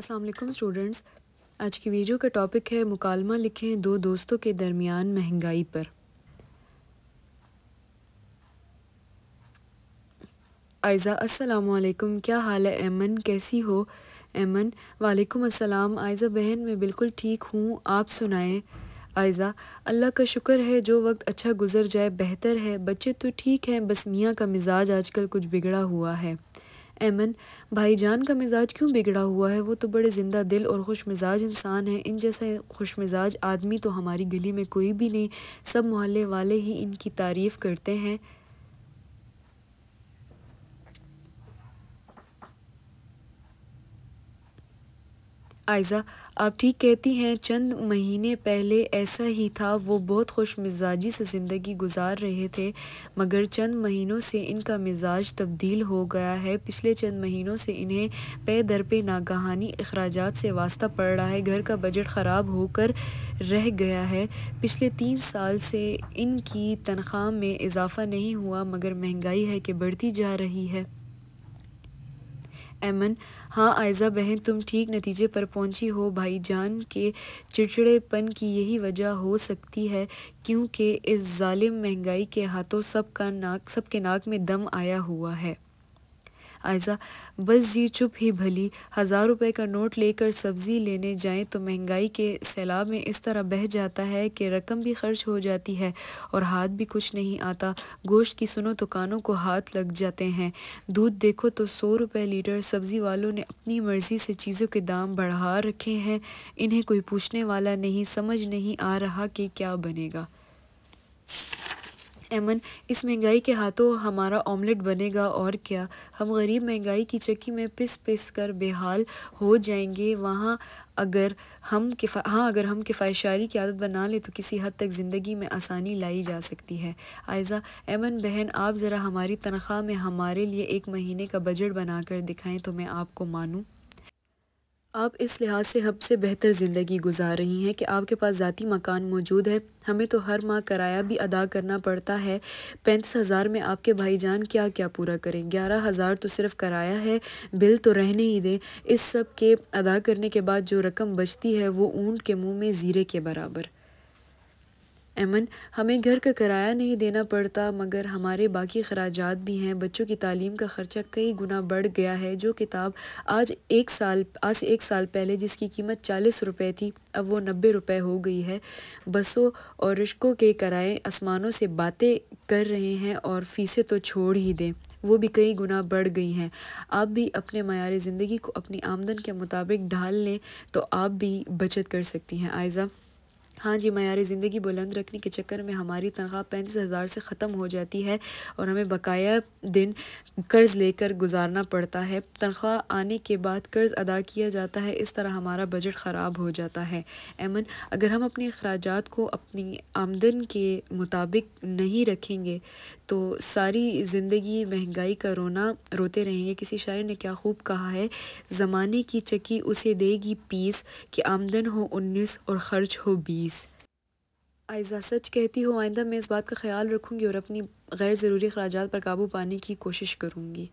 Aslam students आज की video का टॉपिक है मुकालमा लिखें दो दोस्तों के दरमियान महंगाई पर आयज़ा अस्सलाम वालेकुम क्या हाल है एमन कैसी हो एमन वालेकुम अस्सलाम आयज़ा बहन मैं बिल्कुल ठीक हूँ आप सुनाएं आयज़ा अल्लाह का शुक्र है जो वक्त अच्छा गुजर जाए बेहतर है बच्चे तो ठीक हैं बस मियाँ का मिजाज आजकल कुछ बिगड़ा हुआ है ऐमन भाईजान का मिजाज क्यों बिगड़ा हुआ है वो तो बड़े ज़िंदा दिल और खुश मिजाज इंसान हैं इन जैसे खुश मिजाज आदमी तो हमारी गली में कोई भी नहीं सब मोहल्ले वाले ही इनकी तारीफ़ करते हैं आयज़ा आप ठीक कहती हैं चंद महीने पहले ऐसा ही था वो बहुत खुश मिजाजी से ज़िंदगी गुजार रहे थे मगर चंद महीनों से इनका मिजाज तब्दील हो गया है पिछले चंद महीनों से इन्हें पे दर पे नागहानी अखराज से वास्ता पड़ रहा है घर का बजट ख़राब होकर रह गया है पिछले तीन साल से इनकी तनख्वाह में इजाफ़ा नहीं हुआ मगर महंगाई है कि बढ़ती जा रही है एमन हाँ आयज़ा बहन तुम ठीक नतीजे पर पहुंची हो भाई जान के चिड़चिड़ेपन की यही वजह हो सकती है क्योंकि इस जालिम महंगाई के हाथों सबका नाक सबके नाक में दम आया हुआ है आयजा बस जी चुप ही भली हज़ार रुपए का नोट लेकर सब्ज़ी लेने जाएं तो महंगाई के सैलाब में इस तरह बह जाता है कि रकम भी खर्च हो जाती है और हाथ भी कुछ नहीं आता गोश्त की सुनो तो कानों को हाथ लग जाते हैं दूध देखो तो सौ रुपये लीटर सब्ज़ी वालों ने अपनी मर्ज़ी से चीज़ों के दाम बढ़ा रखे हैं इन्हें कोई पूछने वाला नहीं समझ नहीं आ रहा कि क्या बनेगा एमन इस महंगाई के हाथों हमारा ऑमलेट बनेगा और क्या हम गरीब महंगाई की चक्की में पिस पिस कर बेहाल हो जाएंगे वहाँ अगर हम किफा हाँ अगर हम किफ़ायशारी की आदत बना लें तो किसी हद तक ज़िंदगी में आसानी लाई जा सकती है आयज़ा एमन बहन आप ज़रा हमारी तनख्वाह में हमारे लिए एक महीने का बजट बना कर दिखाएँ तो मैं आपको मानूँ आप इस लिहाज से हब से बेहतर ज़िंदगी गुजार रही हैं कि आपके पास ज़ाती मकान मौजूद है हमें तो हर माह किराया भी अदा करना पड़ता है पैंतीस हज़ार में आपके भाईजान क्या क्या पूरा करें ग्यारह हज़ार तो सिर्फ किराया है बिल तो रहने ही दें इस सब के अदा करने के बाद जो रकम बचती है वो ऊँट के मुँह में ज़ीरे के बराबर अमन हमें घर का किराया नहीं देना पड़ता मगर हमारे बाकी खराज भी हैं बच्चों की तालीम का ख़र्चा कई गुना बढ़ गया है जो किताब आज एक साल आज एक साल पहले जिसकी कीमत चालीस रुपये थी अब वो नब्बे रुपये हो गई है बसों और रिश्कों के किराए आसमानों से बातें कर रहे हैं और फीसें तो छोड़ ही दें वो भी कई गुना बढ़ गई हैं आप भी अपने मैार ज़िंदगी को अपनी आमदन के मुताबिक ढाल लें तो आप भी बचत कर सकती हैं आयज़ा हाँ जी मैारी ज़िंदगी बुलंद रखने के चक्कर में हमारी तनख्वाह पैंतीस हज़ार से ख़त्म हो जाती है और हमें बकाया दिन कर्ज़ लेकर गुजारना पड़ता है तनख्वाह आने के बाद कर्ज़ अदा किया जाता है इस तरह हमारा बजट ख़राब हो जाता है एमन अगर हम अपने अखराज को अपनी आमदन के मुताबिक नहीं रखेंगे तो सारी ज़िंदगी महंगाई का रोना रोते रहेंगे किसी शायर ने क्या खूब कहा है ज़माने की चक्की उसे देगी पीस कि आमदन हो उन्नीस और ख़र्च हो बीस प्लीज़ आयज़ा सच कहती हो आइंदा मैं इस बात का ख्याल रखूँगी और अपनी गैर ज़रूरी अखराज पर काबू पाने की कोशिश करूँगी